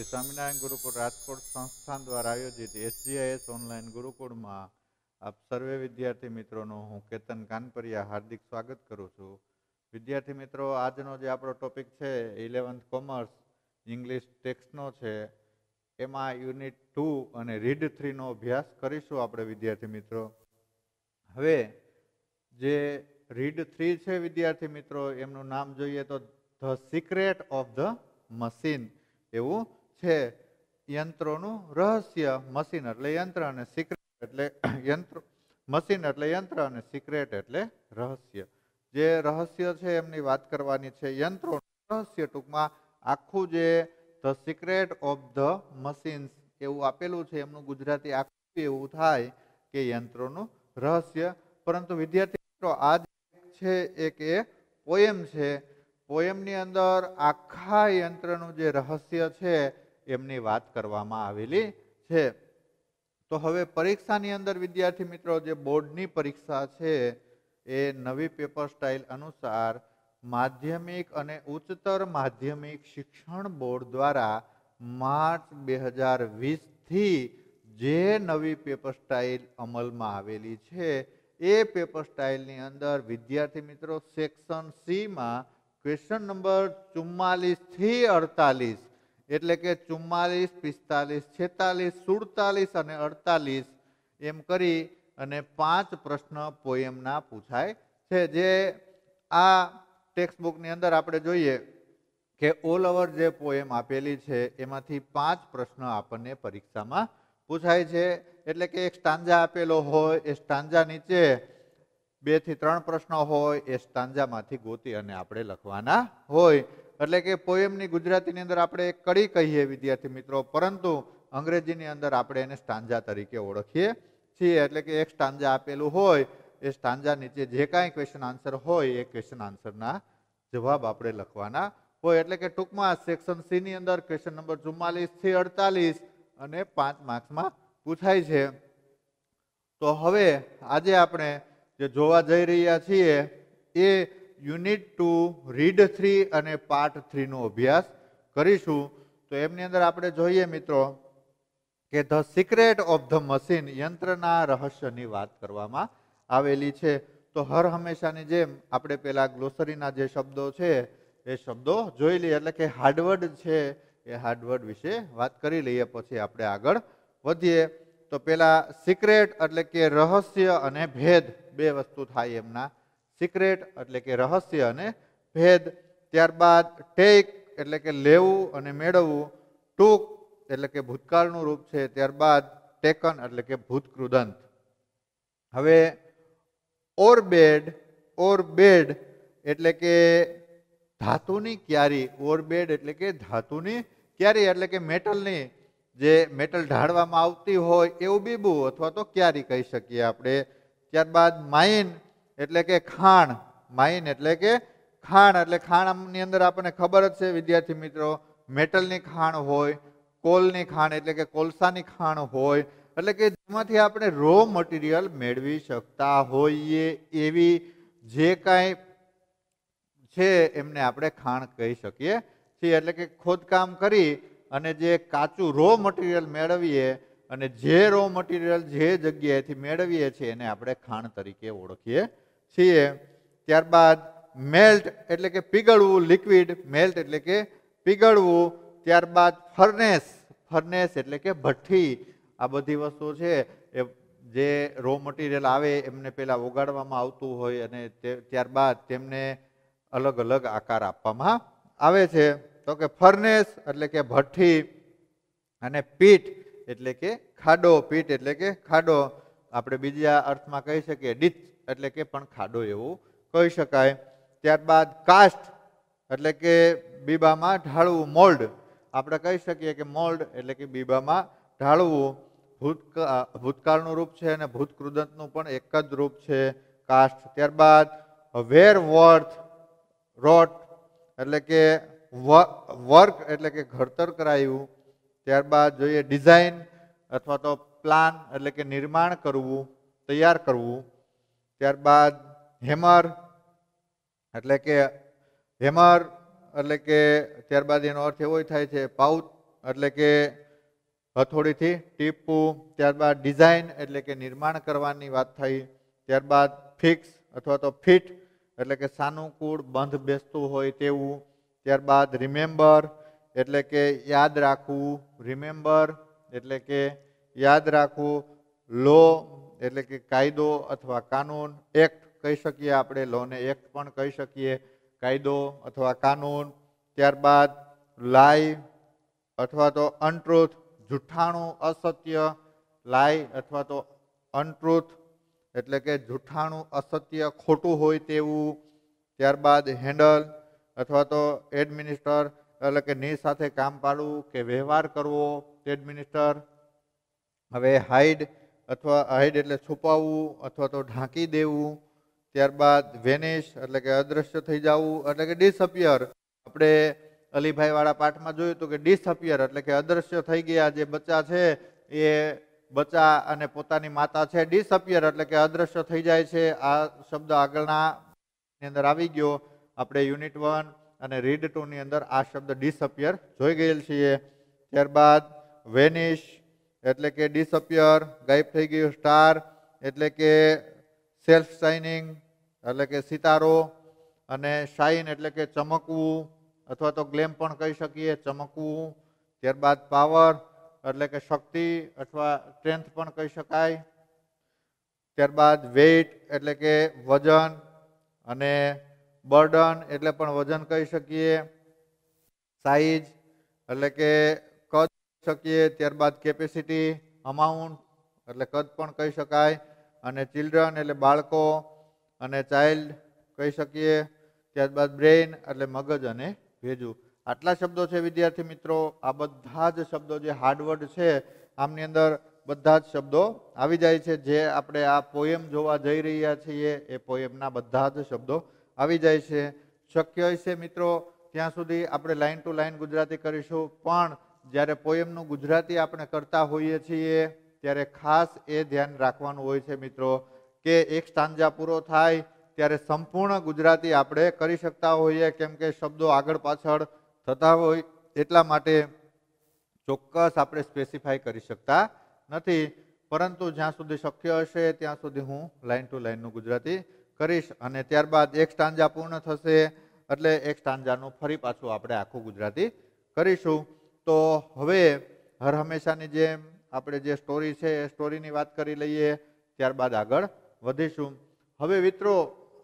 શ્રી સ્વામિનારાયણ ગુરુકુળ રાજકોટ સંસ્થાન દ્વારા આયોજિત એસજીઆઈએસ ઓનલાઈન ગુરુકુળમાં આપ સર્વે વિદ્યાર્થી મિત્રોનું હું કેતન કાનપરિયા હાર્દિક સ્વાગત કરું છું વિદ્યાર્થી મિત્રો આજનો જે આપણો ટોપિક છે ઇલેવન્થ કોમર્સ ઇંગ્લિશ ટેક્સ્ટનો છે એમાં યુનિટ ટુ અને રીડ થ્રીનો અભ્યાસ કરીશું આપણે વિદ્યાર્થી મિત્રો હવે જે રીડ થ્રી છે વિદ્યાર્થી મિત્રો એમનું નામ જોઈએ તો the secret of the machine એવું છે યંત્રોનું રહસ્ય મશીન એટલે યંત્ર અને સિક્રેટ એટલે યંત્ર મશીન એટલે યંત્ર અને સિક્રેટ એટલે રહસ્ય જે રહસ્ય છે એમની વાત કરવાની છે યંત્રોનું રહસ્ય ટૂંકમાં આખું જે the secret of the machines એવું આપેલું છે એમનું ગુજરાતી આખું એવું થાય કે યંત્રોનું રહસ્ય પરંતુ વિદ્યાર્થી મિત્રો આ છે એક એ પોયમ છે પોયમની અંદર આખા યંત્રનું જે રહસ્ય છે એમની વાત કરવામાં આવેલી છે તો હવે પરીક્ષાની અંદર વિદ્યાર્થી મિત્રો જે બોર્ડની પરીક્ષા છે એ નવી પેપર સ્ટાઇલ અનુસાર માધ્યમિક અને ઉચ્ચતર માધ્યમિક શિક્ષણ બોર્ડ દ્વારા માર્ચ બે હજાર વીસથી જે નવી પેપર સ્ટાઇલ અમલમાં આવેલી છે એ પેપર સ્ટાઇલની અંદર વિદ્યાર્થી મિત્રો સેક્શન સીમાં ક્વેશ્ચન નંબર ચુમ્માલીસથી અડતાલીસ એટલે કે ચુમ્માલીસ પિસ્તાલીસ છેતાલીસ સુડતાલીસ અને અડતાલીસ એમ કરી અને પાંચ પ્રશ્ન પોએમના પૂછાય છે જે આ ટેક્સ્ટ બુકની અંદર આપણે જોઈએ કે ઓલ ઓવર જે પોએમ આપેલી છે એમાંથી પાંચ પ્રશ્ન આપણને પરીક્ષામાં પૂછાય છે એટલે કે એક સ્ટાંજા આપેલો હોય એ સ્ટાંજા નીચે બે થી ત્રણ પ્રશ્નો હોય એ સ્ટાંજામાંથી ગોતી અને આપણે લખવાના હોય એટલે કે પોએમની ગુજરાતીની અંદર આપણે કડી કહીએ વિદ્યાર્થી મિત્રો પરંતુ અંગ્રેજીની અંદર આપણે એને સ્ટાંજા તરીકે ઓળખીએ છીએ એટલે કે એક સ્ટાંજા આપેલું હોય એ સ્ટાંજા નીચે જે કાંઈ ક્વેશ્ચન આન્સર હોય એ ક્વેશ્ચન આન્સરના જવાબ આપણે લખવાના હોય એટલે કે ટૂંકમાં સેક્શન સીની અંદર ક્વેશ્ચન નંબર ચુમ્માલીસથી અડતાલીસ અને પાંચ માર્ક્સમાં પૂછાય છે તો હવે આજે આપણે જે જોવા જઈ રહ્યા છીએ એ યુનિટ ટુ રીડ થ્રી અને પાર્ટ થ્રીનો અભ્યાસ કરીશું તો એમની અંદર આપણે જોઈએ મિત્રો કે the secret of the machine યંત્રના રહસ્યની વાત કરવામાં આવેલી છે તો હર હંમેશાની જેમ આપણે પેલા ગ્લોસરીના જે શબ્દો છે એ શબ્દો જોઈ લઈએ એટલે કે હાર્ડવર્ડ છે એ હાર્ડવર્ડ વિશે વાત કરી લઈએ પછી આપણે આગળ વધીએ તો પેલા સિક્રેટ એટલે કે રહસ્ય અને ભેદ બે વસ્તુ થાય એમના સિક્રેટ એટલે કે રહસ્ય અને ભેદ ત્યારબાદ ટેક એટલે કે લેવું અને મેળવવું ટૂંક એટલે કે ભૂતકાળનું રૂપ છે ત્યારબાદ ટેકન એટલે કે ભૂતકૃદંત હવે બેડ ઓર બેડ એટલે કે ધાતુની ક્યારી બેડ એટલે કે ધાતુની ક્યારી એટલે કે મેટલની જે મેટલ ઢાળવામાં આવતી હોય એવું બીબું અથવા તો ક્યારી કહી શકીએ આપણે ત્યારબાદ માઇન એટલે કે ખાણ માઇન એટલે કે ખાણ એટલે ખાણની અંદર આપણને ખબર જ છે વિદ્યાર્થી મિત્રો મેટલની ખાણ હોય કોલની ખાણ એટલે કે કોલસાની ખાણ હોય એટલે કે જેમાંથી આપણે રો મટીરિયલ મેળવી શકતા હોઈએ એવી જે કાંઈ છે એમને આપણે ખાણ કહી શકીએ છીએ એટલે કે ખોદકામ કરી અને જે કાચું રો મટીરિયલ મેળવીએ અને જે રો મટીરિયલ જે જગ્યાએથી મેળવીએ છીએ એને આપણે ખાણ તરીકે ઓળખીએ છીએ ત્યારબાદ મેલ્ટ એટલે કે પીગળવું લિક્વિડ મેલ્ટ એટલે કે પીગળવું ત્યારબાદ ફર્નેસ ફર્નેસ એટલે કે ભઠ્ઠી આ બધી વસ્તુઓ છે એ જે રો મટીરિયલ આવે એમને પહેલાં ઓગાડવામાં આવતું હોય અને ત્યારબાદ તેમને અલગ અલગ આકાર આપવામાં આવે છે તો કે ફર્નેસ એટલે કે ભઠ્ઠી અને પીઠ એટલે કે ખાડો પીઠ એટલે કે ખાડો આપણે બીજા અર્થમાં કહી શકીએ ડીચ એટલે કે પણ ખાડો એવું કહી શકાય ત્યારબાદ કાસ્ટ એટલે કે બીબામાં ઢાળવું મોલ્ડ આપણે કહી શકીએ કે મોલ્ડ એટલે કે બીબામાં ઢાળવું ભૂતકા ભૂતકાળનું રૂપ છે અને ભૂતકૃદંતનું પણ એક જ રૂપ છે કાસ્ટ ત્યારબાદ વેર વર્થ રોટ એટલે કે વર્ક એટલે કે ઘડતર કરાયું ત્યારબાદ જોઈએ ડિઝાઇન અથવા તો પ્લાન એટલે કે નિર્માણ કરવું તૈયાર કરવું ત્યારબાદ હેમર એટલે કે હેમર એટલે કે ત્યારબાદ એનો અર્થ એવો થાય છે પાઉચ એટલે કે હથોડીથી ટીપવું ત્યારબાદ ડિઝાઇન એટલે કે નિર્માણ કરવાની વાત થઈ ત્યારબાદ ફિક્સ અથવા તો ફિટ એટલે કે સાનુકૂળ બંધ બેસતું હોય તેવું ત્યારબાદ રિમેમ્બર એટલે કે યાદ રાખવું રિમેમ્બર એટલે કે યાદ રાખવું લો એટલે કે કાયદો અથવા કાનૂન એક્ટ કહી શકીએ આપણે લોને એક્ટ પણ કહી શકીએ કાયદો અથવા કાનૂન ત્યારબાદ લાય અથવા તો અનટ્રુથ જૂઠાણું અસત્ય લાય અથવા તો અનટ્રુથ એટલે કે જૂઠાણું અસત્ય ખોટું હોય તેવું ત્યારબાદ હેન્ડલ અથવા તો એડમિનિસ્ટર એટલે કે ની સાથે કામ પાડવું કે વ્યવહાર કરવો એડમિનિસ્ટર હવે હાઇડ અથવા હાઇડ એટલે છુપાવવું અથવા તો ઢાંકી દેવું ત્યારબાદ વેનિશ એટલે કે અદૃશ્ય થઈ જવું એટલે કે ડિસઅપિયર આપણે અલીભાઈ વાળા પાઠમાં જોયું હતું કે ડિસઅપિયર એટલે કે અદૃશ્ય થઈ ગયા જે બચ્ચા છે એ બચ્ચા અને પોતાની માતા છે ડિસઅપિયર એટલે કે અદૃશ્ય થઈ જાય છે આ શબ્દ આગળના અંદર આવી ગયો આપણે યુનિટ વન અને રીડ ટુની અંદર આ શબ્દ ડિસઅપિયર જોઈ ગયેલ છીએ ત્યારબાદ વેનિશ એટલે કે ડિસઅપિયર ગાયબ થઈ ગયું સ્ટાર એટલે કે સેલ્ફ શાઇનિંગ એટલે કે સિતારો અને શાઇન એટલે કે ચમકવું અથવા તો ગ્લેમ પણ કહી શકીએ ચમકવું ત્યારબાદ પાવર એટલે કે શક્તિ અથવા સ્ટ્રેન્થ પણ કહી શકાય ત્યારબાદ વેઇટ એટલે કે વજન અને બર્ડન એટલે પણ વજન કહી શકીએ સાઈઝ એટલે કે શકીએ ત્યારબાદ કેપેસિટી અમાઉન્ટ એટલે કદ પણ કહી શકાય અને ચિલ્ડ્રન એટલે બાળકો અને ચાઇલ્ડ કહી શકીએ ત્યારબાદ બ્રેઇન એટલે મગજ અને ભેજું આટલા શબ્દો છે વિદ્યાર્થી મિત્રો આ બધા જ શબ્દો જે હાર્ડવર્ડ છે આમની અંદર બધા જ શબ્દો આવી જાય છે જે આપણે આ પોએમ જોવા જઈ રહ્યા છીએ એ પોએમના બધા જ શબ્દો આવી જાય છે શક્ય છે મિત્રો ત્યાં સુધી આપણે લાઇન ટુ લાઇન ગુજરાતી કરીશું પણ જ્યારે પોયમનું ગુજરાતી આપણે કરતા હોઈએ છીએ ત્યારે ખાસ એ ધ્યાન રાખવાનું હોય છે મિત્રો કે એક સ્ટાંજા પૂરો થાય ત્યારે સંપૂર્ણ ગુજરાતી આપણે કરી શકતા હોઈએ કેમ કે શબ્દો આગળ પાછળ થતા હોય એટલા માટે ચોક્કસ આપણે સ્પેસિફાઈ કરી શકતા નથી પરંતુ જ્યાં સુધી શક્ય હશે ત્યાં સુધી હું લાઇન ટુ લાઇનનું ગુજરાતી કરીશ અને ત્યારબાદ એક સ્ટાંજા પૂર્ણ થશે એટલે એક સ્ટાંજાનું ફરી પાછું આપણે આખું ગુજરાતી કરીશું તો હવે હર હંમેશાની જેમ આપણે જે સ્ટોરી છે એ સ્ટોરીની વાત કરી લઈએ ત્યારબાદ આગળ વધીશું હવે મિત્રો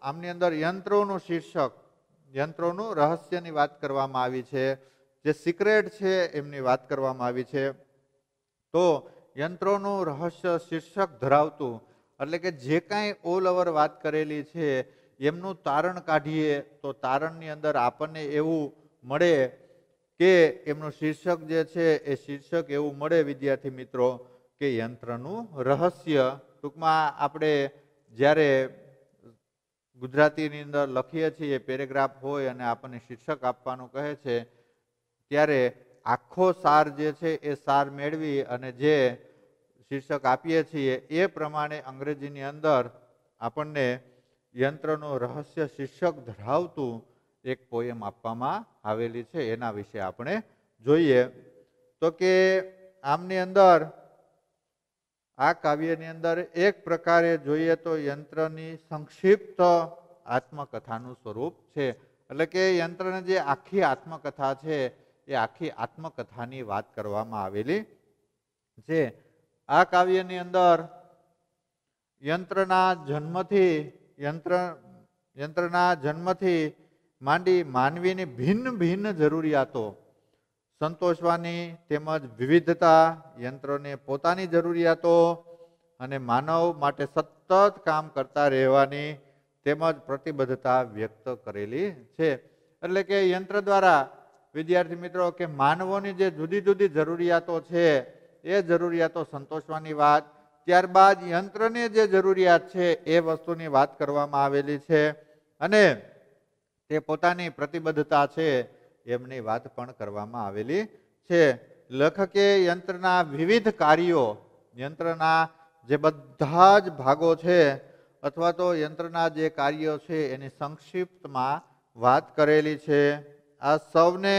આમની અંદર યંત્રોનું શીર્ષક યંત્રોનું રહસ્યની વાત કરવામાં આવી છે જે સિક્રેટ છે એમની વાત કરવામાં આવી છે તો યંત્રોનું રહસ્ય શીર્ષક ધરાવતું એટલે કે જે કાંઈ ઓલ ઓવર વાત કરેલી છે એમનું તારણ કાઢીએ તો તારણની અંદર આપણને એવું મળે કે એમનું શીર્ષક જે છે એ શીર્ષક એવું મળે વિદ્યાર્થી મિત્રો કે યંત્રનું રહસ્ય ટૂંકમાં આપણે જ્યારે ગુજરાતીની અંદર લખીએ છીએ પેરેગ્રાફ હોય અને આપણને શીર્ષક આપવાનું કહે છે ત્યારે આખો સાર જે છે એ સાર મેળવી અને જે શીર્ષક આપીએ છીએ એ પ્રમાણે અંગ્રેજીની અંદર આપણને યંત્રનું રહસ્ય શીર્ષક ધરાવતું એક પોએમ આપવામાં આવેલી છે એના વિશે આપણે જોઈએ તો કે આમની અંદર આ કાવ્યની અંદર એક પ્રકારે જોઈએ તો યંત્રની સંક્ષિપ્ત આત્મકથાનું સ્વરૂપ છે એટલે કે યંત્રને જે આખી આત્મકથા છે એ આખી આત્મકથાની વાત કરવામાં આવેલી છે આ કાવ્યની અંદર યંત્રના જન્મથી યંત્ર યંત્રના જન્મથી માંડી માનવીની ભિન્ન ભિન્ન જરૂરિયાતો સંતોષવાની તેમજ વિવિધતા યંત્રોને પોતાની જરૂરિયાતો અને માનવ માટે સતત કામ કરતા રહેવાની તેમજ પ્રતિબદ્ધતા વ્યક્ત કરેલી છે એટલે કે યંત્ર દ્વારા વિદ્યાર્થી મિત્રો કે માનવોની જે જુદી જુદી જરૂરિયાતો છે એ જરૂરિયાતો સંતોષવાની વાત ત્યારબાદ યંત્રને જે જરૂરિયાત છે એ વસ્તુની વાત કરવામાં આવેલી છે અને તે પોતાની પ્રતિબદ્ધતા છે એમની વાત પણ કરવામાં આવેલી છે લેખકે યંત્રના વિવિધ કાર્યો યંત્રના જે બધા જ ભાગો છે અથવા તો યંત્રના જે કાર્યો છે એની સંક્ષિપ્તમાં વાત કરેલી છે આ સૌને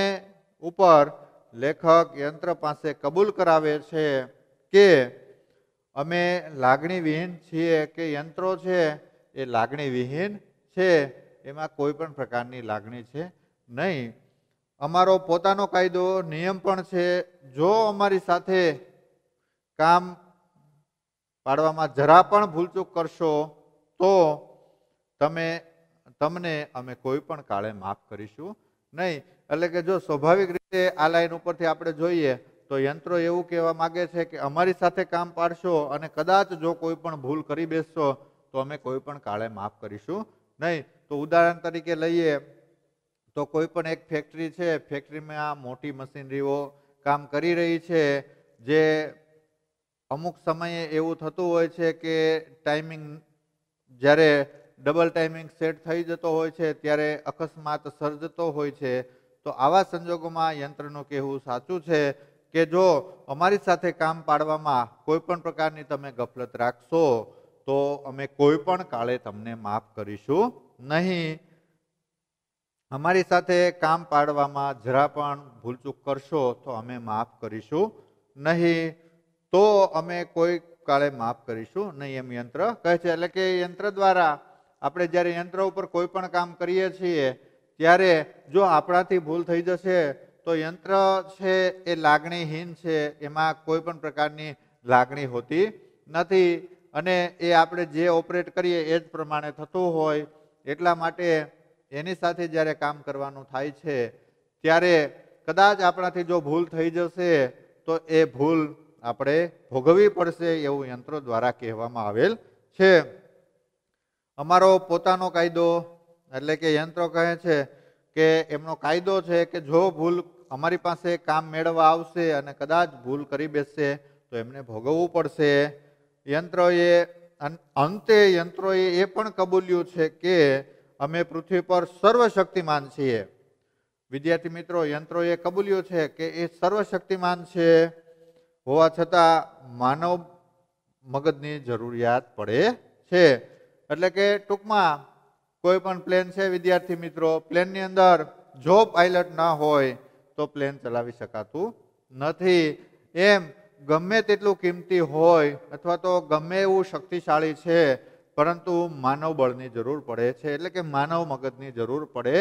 ઉપર લેખક યંત્ર પાસે કબૂલ કરાવે છે કે અમે લાગણીવિહીન છીએ કે યંત્રો છે એ લાગણીવિહીન છે એમાં કોઈ પણ પ્રકારની લાગણી છે નહીં અમારો પોતાનો કાયદો નિયમ પણ છે જો અમારી સાથે કામ પાડવામાં જરા પણ ભૂલચૂક કરશો તો તમે તમને અમે કોઈ પણ કાળે માફ કરીશું નહીં એટલે કે જો સ્વાભાવિક રીતે આ લાઈન ઉપરથી આપણે જોઈએ તો યંત્રો એવું કહેવા માગે છે કે અમારી સાથે કામ પાડશો અને કદાચ જો કોઈ પણ ભૂલ કરી બેસશો તો અમે કોઈ પણ કાળે માફ કરીશું નહીં તો ઉદાહરણ તરીકે લઈએ તો કોઈ પણ એક ફેક્ટરી છે ફેક્ટરીમાં આ મોટી મશીનરીઓ કામ કરી રહી છે જે અમુક સમયે એવું થતું હોય છે કે ટાઈમિંગ જ્યારે ડબલ ટાઈમિંગ સેટ થઈ જતો હોય છે ત્યારે અકસ્માત સર્જતો હોય છે તો આવા સંજોગોમાં યંત્રનું કહેવું સાચું છે કે જો અમારી સાથે કામ પાડવામાં કોઈ પણ પ્રકારની તમે ગફલત રાખશો તો અમે કોઈ પણ કાળે તમને માફ કરીશું નહીં અમારી સાથે કામ પાડવામાં જરા પણ ભૂલચૂક કરશો તો અમે માફ કરીશું નહીં તો અમે કોઈ કાળે માફ કરીશું નહીં એમ યંત્ર કહે છે એટલે કે યંત્ર દ્વારા આપણે જ્યારે યંત્ર ઉપર કોઈ પણ કામ કરીએ છીએ ત્યારે જો આપણાથી ભૂલ થઈ જશે તો યંત્ર છે એ લાગણીહીન છે એમાં કોઈ પણ પ્રકારની લાગણી હોતી નથી અને એ આપણે જે ઓપરેટ કરીએ એ જ પ્રમાણે થતું હોય એટલા માટે એની સાથે જ્યારે કામ કરવાનું થાય છે ત્યારે કદાચ આપણાથી જો ભૂલ થઈ જશે તો એ ભૂલ આપણે ભોગવવી પડશે એવું યંત્રો દ્વારા કહેવામાં આવેલ છે અમારો પોતાનો કાયદો એટલે કે યંત્રો કહે છે કે એમનો કાયદો છે કે જો ભૂલ અમારી પાસે કામ મેળવવા આવશે અને કદાચ ભૂલ કરી બેસશે તો એમને ભોગવવું પડશે યંત્રોએ અંતે યંત્રોએ એ પણ કબૂલ્યું છે કે અમે પૃથ્વી પર સર્વશક્તિમાન છીએ વિદ્યાર્થી મિત્રો યંત્રોએ કબૂલ્યું છે કે એ સર્વશક્તિમાન છે હોવા છતાં માનવ મગજની જરૂરિયાત પડે છે એટલે કે ટૂંકમાં કોઈ પણ પ્લેન છે વિદ્યાર્થી મિત્રો પ્લેનની અંદર જો પાયલટ ના હોય તો પ્લેન ચલાવી શકાતું નથી એમ ગમે તેટલું કિંમતી હોય અથવા તો ગમે એવું શક્તિશાળી છે પરંતુ માનવ બળની જરૂર પડે છે એટલે કે માનવ મગજની જરૂર પડે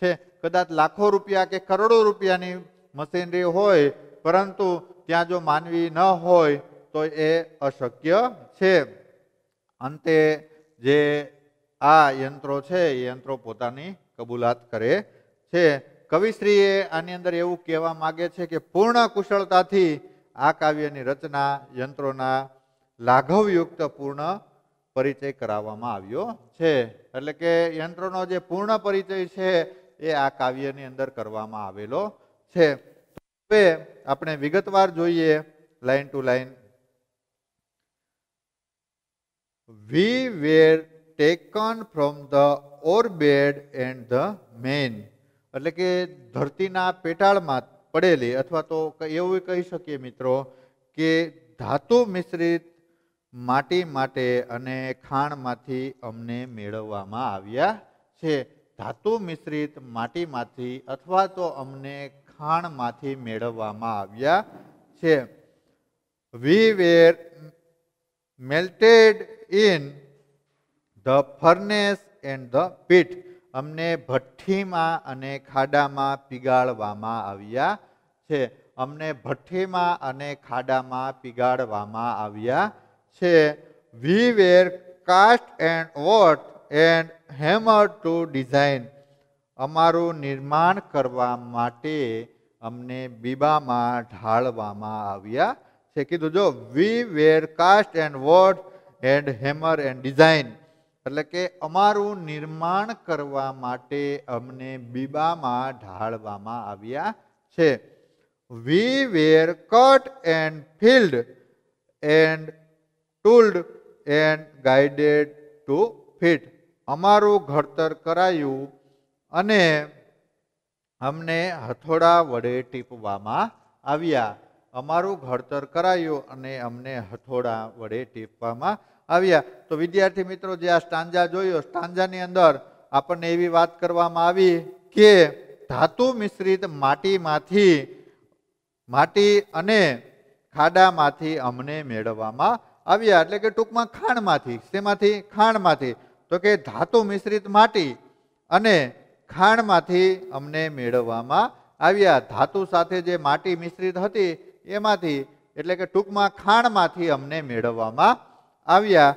છે કદાચ લાખો રૂપિયા કે કરોડો રૂપિયાની મશીનરી હોય પરંતુ ત્યાં જો માનવી ન હોય તો એ અશક્ય છે અંતે જે આ યંત્રો છે એ યંત્રો પોતાની કબૂલાત કરે છે કવિશ્રીએ આની અંદર એવું કહેવા માગે છે કે પૂર્ણ કુશળતાથી આ કાવ્યની રચના યંત્રોના લાઘવયુક્ત પૂર્ણ પરિચય કરાવવામાં આવ્યો છે એટલે કે યંત્રોનો જે પૂર્ણ પરિચય છે એ આ કાવ્યની અંદર કરવામાં આવેલો છે હવે આપણે વિગતવાર જોઈએ line two line we were taken from the ore bed and the man એટલે કે ધરતીના પેટાળમાં પડેલી અથવા તો એવું કહી શકીએ મિત્રો કે ધાતુ મિશ્રિત માટી માટે અને ખાણમાંથી અમને મેળવવામાં આવ્યા છે ધાતુ મિશ્રિત માટીમાંથી અથવા તો અમને ખાણમાંથી મેળવવામાં આવ્યા છે we were melted in the furnace and the pit અમને ભઠ્ઠીમાં અને ખાડામાં પીગાળવામાં આવ્યા છે અમને ભઠ્ઠીમાં અને ખાડામાં પીગાડવામાં આવ્યા છે we were cast and wrought and hammer to design અમારું નિર્માણ કરવા માટે અમને બીબામાં ઢાળવામાં આવ્યા છે કીધું જો we were cast and wrought and hammer and design એટલે કે અમારું નિર્માણ કરવા માટે અમને બીબામાં ઢાળવામાં આવ્યા છે we were cut and filed and tooled and guided to fit અમારું ઘડતર કરાયું અને અમને હથોડા વડે ટીપવામાં આવ્યા અમારું ઘડતર કરાયું અને અમને હથોડા વડે ટીપવામાં આવ્યા તો વિદ્યાર્થી મિત્રો જે આ સ્ટાંજા જોયો સ્ટાંજાની અંદર આપણને એવી વાત કરવામાં આવી કે ધાતુ મિશ્રિત માટીમાંથી માટી અને ખાડામાંથી અમને મેળવવામાં આવ્યા એટલે કે ટૂંકમાં ખાણમાંથી શેમાંથી ખાણમાંથી તો કે ધાતુ મિશ્રિત માટી અને ખાણમાંથી અમને મેળવવામાં આવ્યા ધાતુ સાથે જે માટી મિશ્રિત હતી એમાંથી એટલે કે ટૂંકમાં ખાણમાંથી અમને મેળવવામાં આવ્યા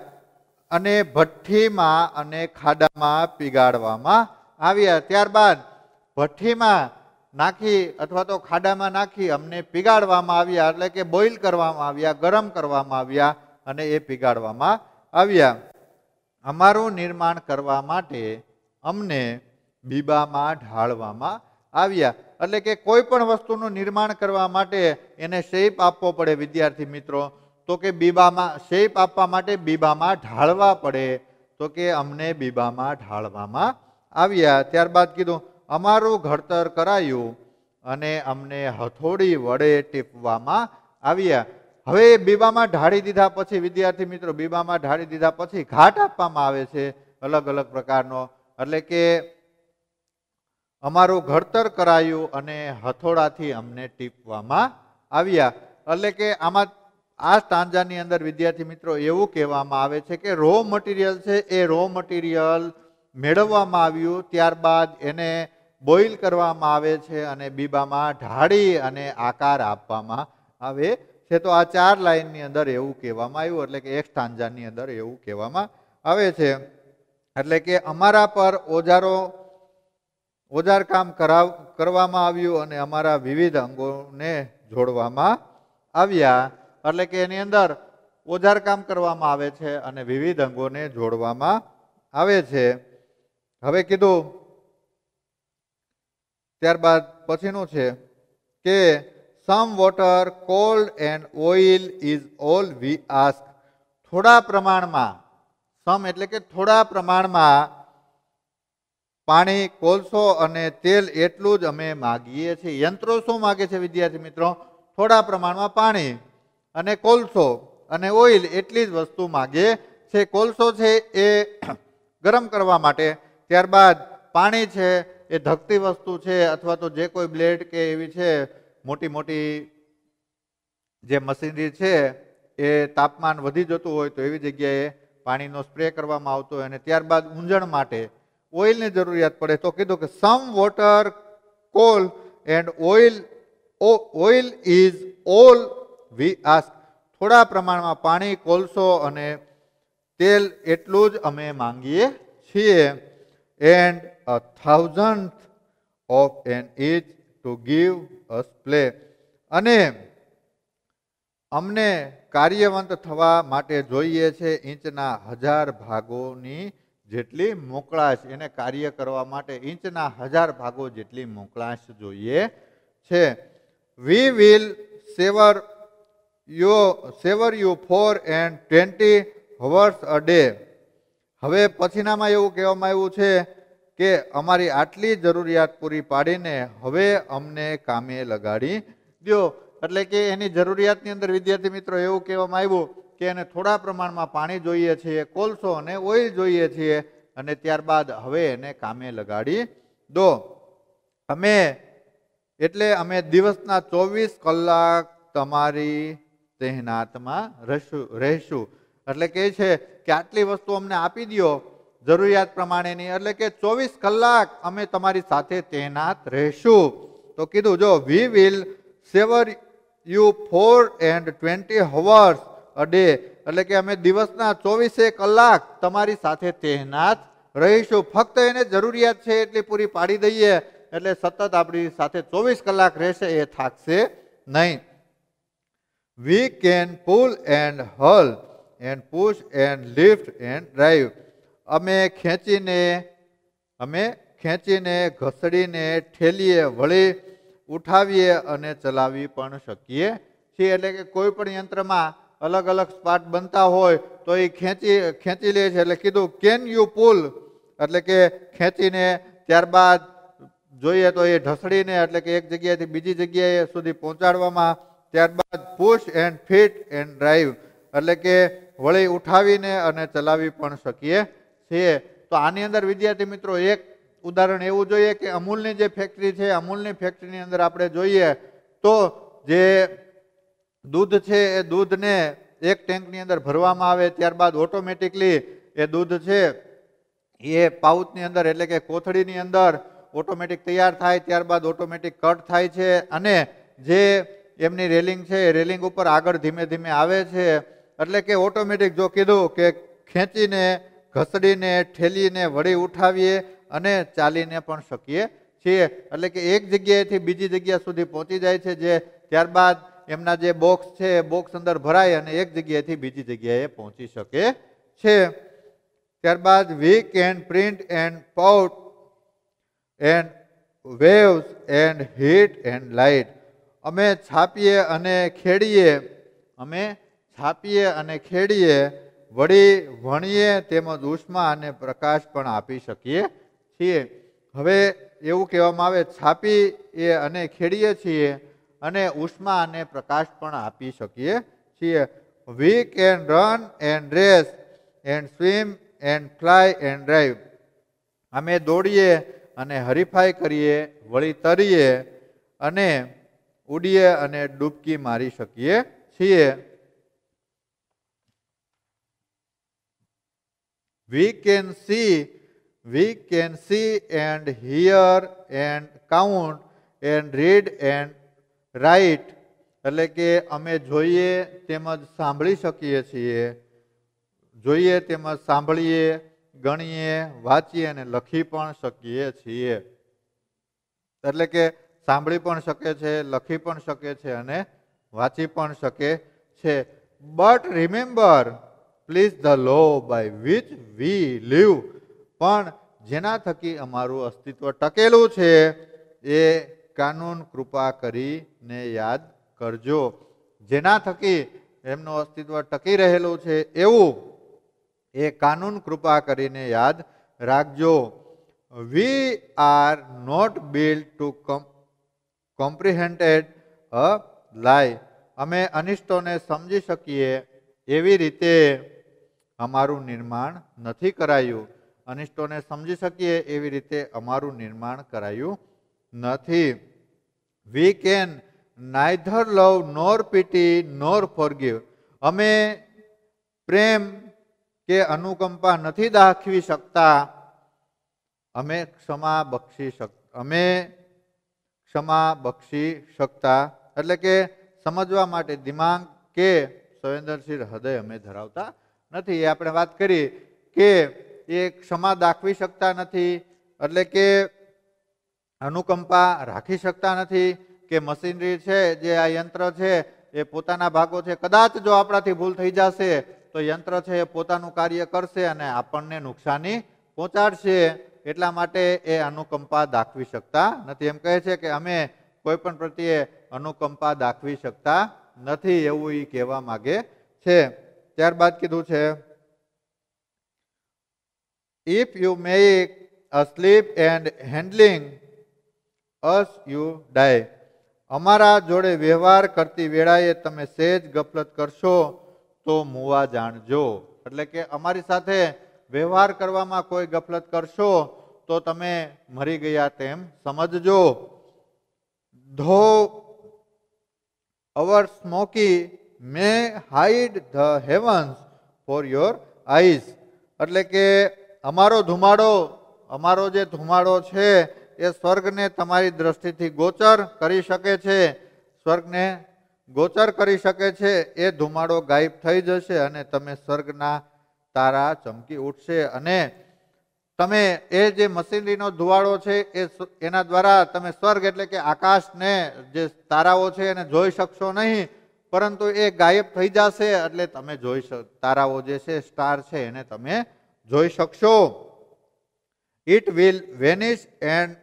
અને ભઠ્ઠીમાં અને ખાડામાં પીગાડવામાં આવ્યા ત્યારબાદ ભઠ્ઠીમાં નાખી અથવા તો ખાડામાં નાખી અમને પીગાડવામાં આવ્યા એટલે કે બોઇલ કરવામાં આવ્યા ગરમ કરવામાં આવ્યા અને એ પીગાડવામાં આવ્યા અમારું નિર્માણ કરવા માટે અમને બીબામાં ઢાળવામાં આવ્યા એટલે કે કોઈ પણ વસ્તુનું નિર્માણ કરવા માટે એને શેપ આપવો પડે વિદ્યાર્થી મિત્રો તો કે બીબામાં શેપ આપવા માટે બીબામાં ઢાળવા પડે તો કે અમને બીબામાં ઢાળવામાં આવ્યા ત્યારબાદ કીધું અમારું ઘડતર કરાયું અને અમને હથોડી વડે ટીપવામાં આવ્યા હવે બીબામાં ઢાળી દીધા પછી વિદ્યાર્થી મિત્રો બીબામાં ઢાળી દીધા પછી ઘાટ આપવામાં આવે છે અલગ અલગ પ્રકારનો એટલે કે અમારું ઘડતર કરાયું અને હથોડાથી અમને ટીપવામાં આવ્યા એટલે કે આમાં આ તાંજાની અંદર વિદ્યાર્થી મિત્રો એવું કહેવામાં આવે છે કે રો મટીરિયલ છે એ રો મટીરિયલ મેળવવામાં આવ્યું ત્યારબાદ એને બોઇલ કરવામાં આવે છે અને બીબામાં ઢાળી અને આકાર આપવામાં આવે છે તો આ ચાર લાઇનની અંદર એવું કહેવામાં આવ્યું એટલે કે એક તાંજાની અંદર એવું કહેવામાં આવે છે એટલે કે અમારા પર ઓજારો ઓજાર કામ કરાવ કરવામાં આવ્યું અને અમારા વિવિધ અંગોને જોડવામાં આવ્યા એટલે કે એની અંદર ઓજાર કામ કરવામાં આવે છે અને વિવિધ અંગોને જોડવામાં આવે છે હવે કીધું ત્યારબાદ પછીનું છે કે some water cold and oil is all we ask થોડા પ્રમાણમાં સમ એટલે કે થોડા પ્રમાણમાં પાણી કોલસો અને તેલ એટલું જ અમે માગીએ છીએ યંત્રો શું માગે છે વિદ્યાર્થી મિત્રો થોડા પ્રમાણમાં પાણી અને કોલસો અને ઓઇલ એટલી જ વસ્તુ માગે છે કોલસો છે એ ગરમ કરવા માટે ત્યારબાદ પાણી છે એ ધકતી વસ્તુ છે અથવા તો જે કોઈ બ્લેડ કે એવી છે મોટી મોટી જે મશીનરી છે એ તાપમાન વધી જતું હોય તો એવી જગ્યાએ પાણીનો સ્પ્રે કરવામાં આવતો હોય અને ત્યારબાદ ઊંજણ માટે ઓઇલની જરૂરિયાત પડે તો કીધું કે some water coal and oil oil is all we ask થોડા પ્રમાણમાં પાણી કોલસો અને તેલ એટલું જ અમે માંગીએ છીએ and a thousandth of an age to give us play અને અમને કાર્યવંત થવા માટે જોઈએ છે ઇંચના હજાર ભાગોની જેટલી મોકળાશ એને કાર્ય કરવા માટે ઇંચના હજાર ભાગો જેટલી મોકળાશ જોઈએ છે we will serve you serve you four and twenty hours a day હવે પછીનામાં એવું કહેવામાં આવ્યું છે કે અમારી આટલી જરૂરિયાત પૂરી પાડીને હવે અમને કામે લગાડી દો એટલે કે એની જરૂરિયાતની અંદર વિદ્યાર્થી મિત્રો એવું કહેવામાં આવ્યું કે એને થોડા પ્રમાણમાં પાણી જોઈએ છીએ કોલસો અને ઓઇલ જોઈએ છીએ અને ત્યારબાદ હવે એને કામે લગાડી દો અમે એટલે અમે દિવસના ચોવીસ કલાક તમારી તહેનાતમાં રહેશું રહેશું એટલે કહે છે કે આટલી વસ્તુ અમને આપી દો જરૂરિયાત પ્રમાણેની એટલે કે ચોવીસ કલાક અમે તમારી સાથે તૈનાત રહેશું તો કીધું જો we will serve you four and twenty hours a day એટલે કે અમે દિવસના ચોવીસે કલાક તમારી સાથે તૈનાત રહીશું ફક્ત એને જરૂરિયાત છે એટલી પૂરી પાડી દઈએ એટલે સતત આપણી સાથે ચોવીસ કલાક રહેશે એ થાકશે નહીં we can pull and haul and push and lift and drive અમે ખેંચીને અમે ખેંચીને ઘસડીને ઠેલીએ વળી ઉઠાવીએ અને ચલાવી પણ શકીએ છીએ એટલે કે કોઈ પણ યંત્રમાં અલગ અલગ સ્પાટ બનતા હોય તો એ ખેંચી ખેંચી લે છે એટલે કીધું કેન યુ પુલ એટલે કે ખેંચીને ત્યારબાદ જોઈએ તો એ ઢસડીને એટલે કે એક જગ્યાએથી બીજી જગ્યાએ સુધી પહોંચાડવામાં ત્યારબાદ push and fit and drive એટલે કે વળી ઉઠાવીને અને ચલાવી પણ શકીએ છે તો આની અંદર વિદ્યાર્થી મિત્રો એક ઉદાહરણ એવું જોઈએ કે અમૂલની જે ફેક્ટરી છે અમૂલની ફેક્ટરીની અંદર આપણે જોઈએ તો જે દૂધ છે એ દૂધને એક ટેન્કની અંદર ભરવામાં આવે ત્યારબાદ ઓટોમેટિકલી એ દૂધ છે એ પાઉચની અંદર એટલે કે કોથળીની અંદર ઓટોમેટિક તૈયાર થાય ત્યારબાદ ઓટોમેટિક કટ થાય છે અને જે એમની રેલિંગ છે એ રેલિંગ ઉપર આગળ ધીમે ધીમે આવે છે એટલે કે ઓટોમેટિક જો કીધું કે ખેંચીને ઘસડીને ઠેલીને વળી ઉઠાવીએ અને ચાલીને પણ શકીએ છીએ એટલે કે એક જગ્યાએથી બીજી જગ્યા સુધી પહોંચી જાય છે જે ત્યારબાદ એમના જે બોક્સ છે એ બોક્સ અંદર ભરાય અને એક જગ્યાએથી બીજી જગ્યાએ પહોંચી શકે છે ત્યારબાદ weak and print and plough and weaves and heat and light અમે છાપીએ અને ખેડીએ અમે છાપીએ અને ખેડીએ વળી વણીએ તેમજ ઉષ્મા અને પ્રકાશ પણ આપી શકીએ છીએ હવે એવું કહેવામાં આવે છાપી એ અને ખેડીએ છીએ અને ઉષ્મા અને પ્રકાશ પણ આપી શકીએ છીએ we can run and race and swim and fly and drive અમે દોડીએ અને હરીફાઈ કરીએ વળી તરીએ અને ઉડીએ અને ડૂબકી મારી શકીએ છીએ we can see we can see and hear and count and read and write એટલે કે અમે જોઈએ તેમજ સાંભળી શકીએ છીએ જોઈએ તેમજ સાંભળીએ ગણીએ વાંચીએ અને લખી પણ શકીએ છીએ એટલે કે સાંભળી પણ શકે છે લખી પણ શકે છે અને વાંચી પણ શકે છે but remember please the law by which we live પણ જેના થકી અમારું અસ્તિત્વ ટકેલું છે એ કાનૂન કૃપા કરીને યાદ કરજો જેના થકી એમનું અસ્તિત્વ ટકી રહેલું છે એવું એ કાનૂન કૃપા કરીને યાદ રાખજો we are not built to comprehended a lie અમે અનિષ્ટોને સમજી શકીએ એવી રીતે અમારું નિર્માણ નથી કરાયું અનિષ્ટોને સમજી શકીએ એવી રીતે અમારું નિર્માણ કરાયું નથી we can neither love nor pity nor forgive અમે પ્રેમ કે અનુકંપા નથી દાખવી શકતા અમે ક્ષમા બક્ષી શક અમે ક્ષમા બક્ષી શકતા એટલે કે સમજવા માટે દિમાગ કે સંવેદનશીલ હૃદય અમે ધરાવતા નથી એ આપણે વાત કરી કે એ ક્ષમા દાખવી શકતા નથી એટલે કે અનુકંપા રાખી શકતા નથી કે મશીનરી છે જે આ યંત્ર છે એ પોતાના ભાગો છે કદાચ જો આપણાથી ભૂલ થઈ જશે તો યંત્ર છે એ પોતાનું કાર્ય કરશે અને આપણને નુકસાની પહોંચાડશે એટલા માટે એ અનુકંપા દાખવી શકતા નથી એમ કહે છે કે અમે કોઈ પણ પ્રત્યે અનુકંપા દાખવી શકતા નથી એવું એ કહેવા માગે છે ત્યારબાદ કીધું છે if you make a slip and handling us you die અમારા જોડે વ્યવહાર કરતી વેળાએ તમે સહેજ ગફલત કરશો તો મુવા જાણજો એટલે કે અમારી સાથે વ્યવહાર કરવામાં કોઈ ગફલત કરશો તો તમે મરી ગયા તેમ સમજજો though our smoky may hide the heavens for your eyes એટલે કે અમારો ધુમાડો અમારો જે ધુમાડો છે એ સ્વર્ગને તમારી દ્રષ્ટિથી ગોચર કરી શકે છે સ્વર્ગને ગોચર કરી શકે છે એ ધુમાડો ગાયબ થઈ જશે અને તમે સ્વર્ગના તારા ચમકી ઉઠશે અને તમે એ જે મશીનરીનો ધુવાડો છે એ એના દ્વારા તમે સ્વર્ગ એટલે કે આકાશને જે તારાઓ છે એને જોઈ શકશો નહીં પરંતુ એ ગાયબ થઈ જશે એટલે તમે જોઈ તારાઓ જે છે સ્ટાર છે એને તમે જોઈ શકશો it will vanish and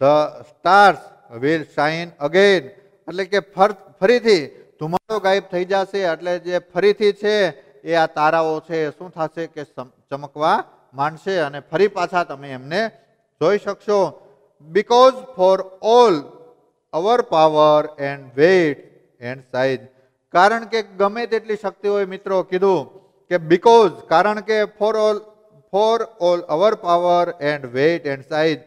the stars will shine again એટલે કે ફરીથી ધુમાડો ગાયબ થઈ જશે એટલે જે ફરીથી છે એ આ તારાઓ છે શું થશે કે ચમકવા માંડશે અને ફરી પાછા તમે એમને જોઈ શકશો because for all our power and weight and size કારણ કે ગમે તેટલી શક્તિ હોય મિત્રો કીધું કે બિકોઝ કારણ કે for all for all our power and weight and size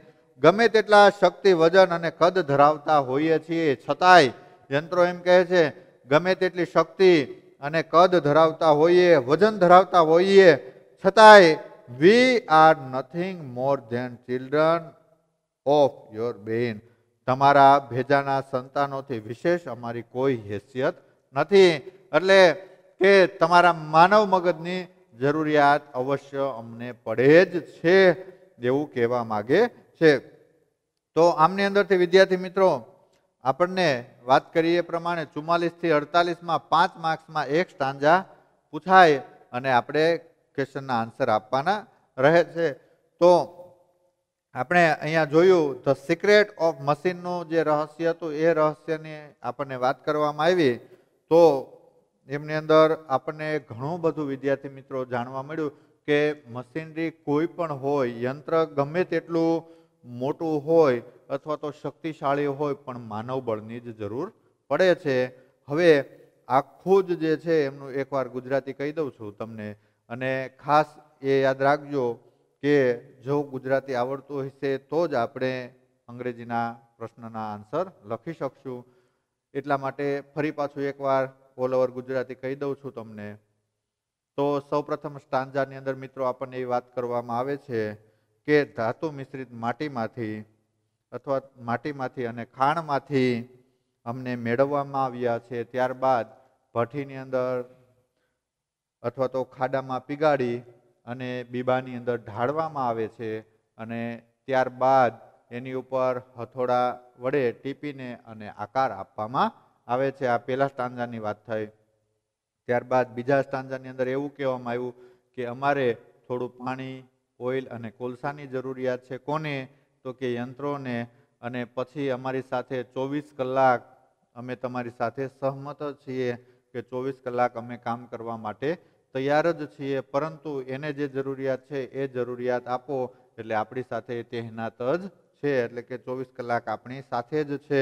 ગમે તેટલા શક્તિ વજન અને કદ ધરાવતા હોઈએ છીએ છતાંય યંત્રો એમ કહે છે ગમે તેટલી શક્તિ અને કદ ધરાવતા હોઈએ વજન ધરાવતા હોઈએ છતાંય we are nothing more than children of your brain તમારા ભેજાના સંતાનોથી વિશેષ અમારી કોઈ હેસિયત નથી એટલે કે તમારા માનવ મગજની જરૂરિયાત અવશ્ય અમને પડે જ છે એવું કહેવા માગે છે તો આમની અંદરથી વિદ્યાર્થી મિત્રો આપણને વાત કરીએ પ્રમાણે ચુમ્માલીસથી અડતાલીસમાં પાંચ માર્ક્સમાં એક સ્ટાંજા પૂછાય અને આપણે ક્વેશ્ચનના આન્સર આપવાના રહે છે તો આપણે અહીંયા જોયું ધ સિક્રેટ ઓફ મશીનનું જે રહસ્ય હતું એ રહસ્યની આપણને વાત કરવામાં આવી તો એમની અંદર આપણને ઘણું બધું વિદ્યાર્થી મિત્રો જાણવા મળ્યું કે મશીનરી કોઈ પણ હોય યંત્ર ગમે તેટલું મોટું હોય અથવા તો શક્તિશાળી હોય પણ માનવબળની જ જરૂર પડે છે હવે આખું જ જે છે એમનું એકવાર ગુજરાતી કહી દઉં છું તમને અને ખાસ એ યાદ રાખજો કે જો ગુજરાતી આવડતું હશે તો જ આપણે અંગ્રેજીના પ્રશ્નના આન્સર લખી શકશું એટલા માટે ફરી પાછું એકવાર ઓલ ઓવર ગુજરાતી કહી દઉં છું તમને તો સૌપ્રથમ સ્ટાન્જાની અંદર મિત્રો આપણને એ વાત કરવામાં આવે છે કે ધાતુ મિશ્રિત માટીમાંથી અથવા માટીમાંથી અને ખાણમાંથી અમને મેળવવામાં આવ્યા છે ત્યારબાદ ભઠ્ઠીની અંદર અથવા તો ખાડામાં પીગાડી અને બીબાની અંદર ઢાળવામાં આવે છે અને ત્યારબાદ એની ઉપર હથોડા વડે ટીપીને અને આકાર આપવામાં આવે છે આ પહેલા સ્ટાંજાની વાત થઈ ત્યારબાદ બીજા સ્ટાંજાની અંદર એવું કહેવામાં આવ્યું કે અમારે થોડું પાણી ઓઇલ અને કોલસાની જરૂરિયાત છે કોને તો કે યંત્રોને અને પછી અમારી સાથે ચોવીસ કલાક અમે તમારી સાથે સહમત છીએ કે ચોવીસ કલાક અમે કામ કરવા માટે તૈયાર જ છીએ પરંતુ એને જે જરૂરિયાત છે એ જરૂરિયાત આપો એટલે આપણી સાથે તહેનાત જ છે એટલે કે ચોવીસ કલાક આપણી સાથે જ છે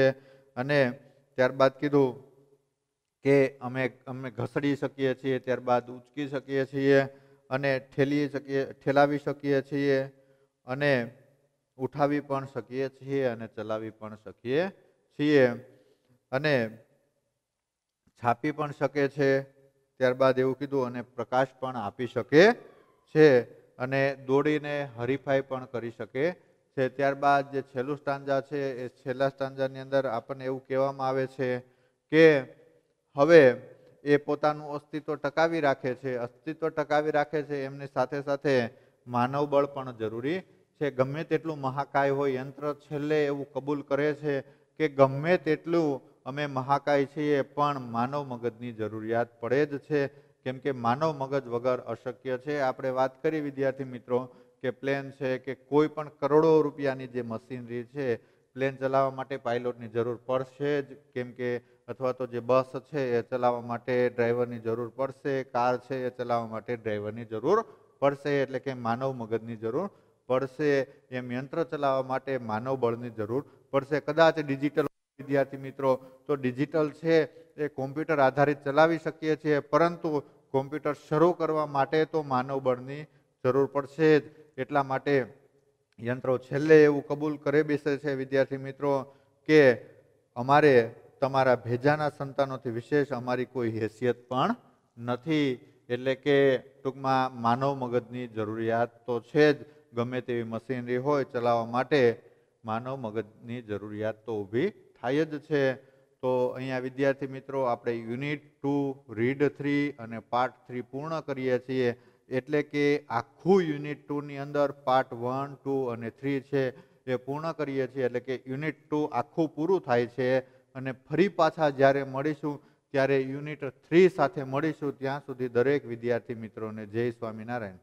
અને ત્યારબાદ કીધું કે અમે અમે ઘસડી શકીએ છીએ ત્યારબાદ ઉચકી શકીએ છીએ અને ઠેલી શકીએ ઠેલાવી શકીએ છીએ અને ઉઠાવી પણ શકીએ છીએ અને ચલાવી પણ શકીએ છીએ અને છાપી પણ શકે છે ત્યારબાદ એવું કીધું અને પ્રકાશ પણ આપી શકે છે અને દોડીને હરીફાઈ પણ કરી શકે છે ત્યારબાદ જે છેલ્લું સ્ટાંજા છે એ છેલ્લા સ્ટાંજાની અંદર આપણને એવું કહેવામાં આવે છે કે હવે એ પોતાનું અસ્તિત્વ ટકાવી રાખે છે અસ્તિત્વ ટકાવી રાખે છે એમની સાથે સાથે માનવ બળ પણ જરૂરી છે ગમે તેટલું મહાકાય હોય યંત્ર છેલ્લે એવું કબૂલ કરે છે કે ગમે તેટલું અમે મહાકાય છીએ પણ માનવ મગજની જરૂરિયાત પડે જ છે કેમ કે માનવ મગજ વગર અશક્ય છે આપણે વાત કરી વિદ્યાર્થી મિત્રો કે પ્લેન છે કે કોઈ પણ કરોડો રૂપિયાની જે મશીનરી છે પ્લેન ચલાવવા માટે પાઇલોટની જરૂર પડશે જ કેમ કે અથવા તો જે બસ છે એ ચલાવવા માટે ડ્રાઈવરની જરૂર પડશે કાર છે એ ચલાવવા માટે ડ્રાઈવરની જરૂર પડશે એટલે કે માનવ મગજની જરૂર પડશે એમ યંત્ર ચલાવવા માટે માનવ બળની જરૂર પડશે કદાચ ડિજિટલ વિદ્યાર્થી મિત્રો તો ડિજિટલ છે એ કોમ્પ્યુટર આધારિત ચલાવી શકીએ છીએ પરંતુ કોમ્પ્યુટર શરૂ કરવા માટે તો માનવ બળની જરૂર પડશે જ એટલા માટે યંત્રો છેલ્લે એવું કબૂલ કરે બેસે છે વિદ્યાર્થી મિત્રો કે અમારે તમારા ભેજાના સંતાનોથી વિશેષ અમારી કોઈ હેસિયત પણ નથી એટલે કે ટૂંકમાં માનવ મગજની જરૂરિયાત તો છે જ ગમે તેવી મશીનરી હોય ચલાવવા માટે માનવ મગજની જરૂરિયાત તો ઊભી થાય જ છે તો અહીંયા વિદ્યાર્થી મિત્રો આપણે યુનિટ ટુ રીડ થ્રી અને પાર્ટ થ્રી પૂર્ણ કરીએ છીએ એટલે કે આખું યુનિટ ટુની અંદર પાર્ટ વન ટુ અને થ્રી છે એ પૂર્ણ કરીએ છીએ એટલે કે યુનિટ ટુ આખું પૂરું થાય છે અને ફરી પાછા જ્યારે મળીશું ત્યારે યુનિટ થ્રી સાથે મળીશું ત્યાં સુધી દરેક વિદ્યાર્થી મિત્રોને જય સ્વામિનારાયણ